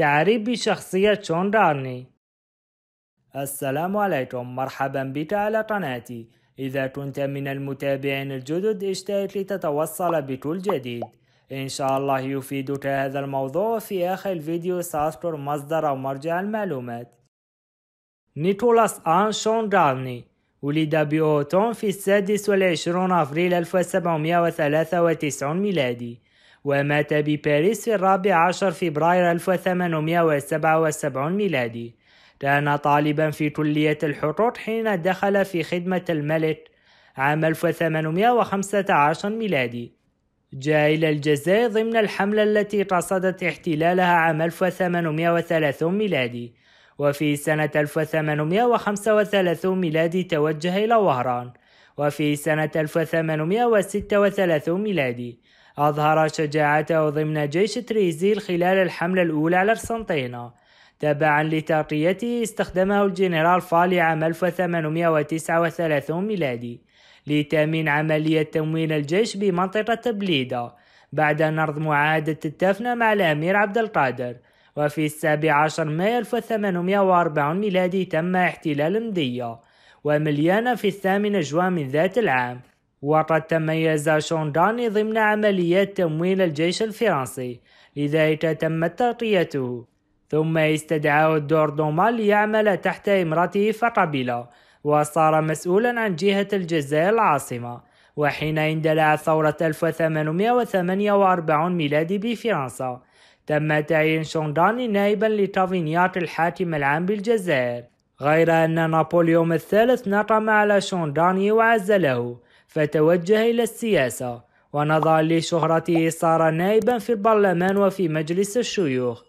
تعريب شخصية شون رارني السلام عليكم مرحبا بك على قناتي إذا كنت من المتابعين الجدد اشترك لتتوصل بكل جديد إن شاء الله يفيدك هذا الموضوع في آخر الفيديو سأذكر مصدر أو مرجع المعلومات نيكولاس آن شون رارني ولد بأوتون في السادس والعشرون أفريل 1793 ميلادي ومات بباريس في الرابع عشر فبراير 1877 ميلادي كان طالبا في كلية الحقوق حين دخل في خدمة الملك عام 1815 ميلادي جاء إلى الجزائر ضمن الحملة التي قصدت احتلالها عام 1830 ميلادي وفي سنة 1835 ميلادي توجه إلى وهران وفي سنة 1836 ميلادي أظهر شجاعته ضمن جيش تريزيل خلال الحملة الأولى على السنطينة تبعا لتغطيته استخدمه الجنرال فالي عام 1839 ميلادي لتأمين عملية تمويل الجيش بمنطقة بليدة بعد نرض معاهدة التفنة مع الأمير عبد القادر وفي السابع عشر مايو 1840 ميلادي تم احتلال مدية ومليانة في الثامن جوان من ذات العام وقد تميز شونداني ضمن عمليات تمويل الجيش الفرنسي لذلك تمت تغطيته ثم استدعاه الدور دومال ليعمل تحت إمرته فقبل وصار مسؤولا عن جهة الجزائر العاصمة وحين اندلعت ثورة 1848 ميلادي بفرنسا تم تعيين شونداني نائبا لكافينياك الحاكم العام بالجزائر غير أن نابليون الثالث نقم على شونداني وعزله فتوجه إلى السياسة ونظرا لشهرته صار نائبا في البرلمان وفي مجلس الشيوخ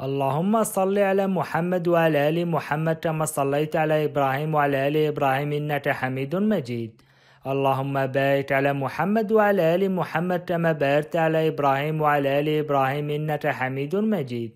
اللهم صل على محمد وعلى آل محمد كما صليت على إبراهيم وعلى آل إبراهيم إنك حميد مجيد اللهم بارك على محمد وعلى آل محمد كما باركت على إبراهيم وعلى آل إبراهيم إنك حميد مجيد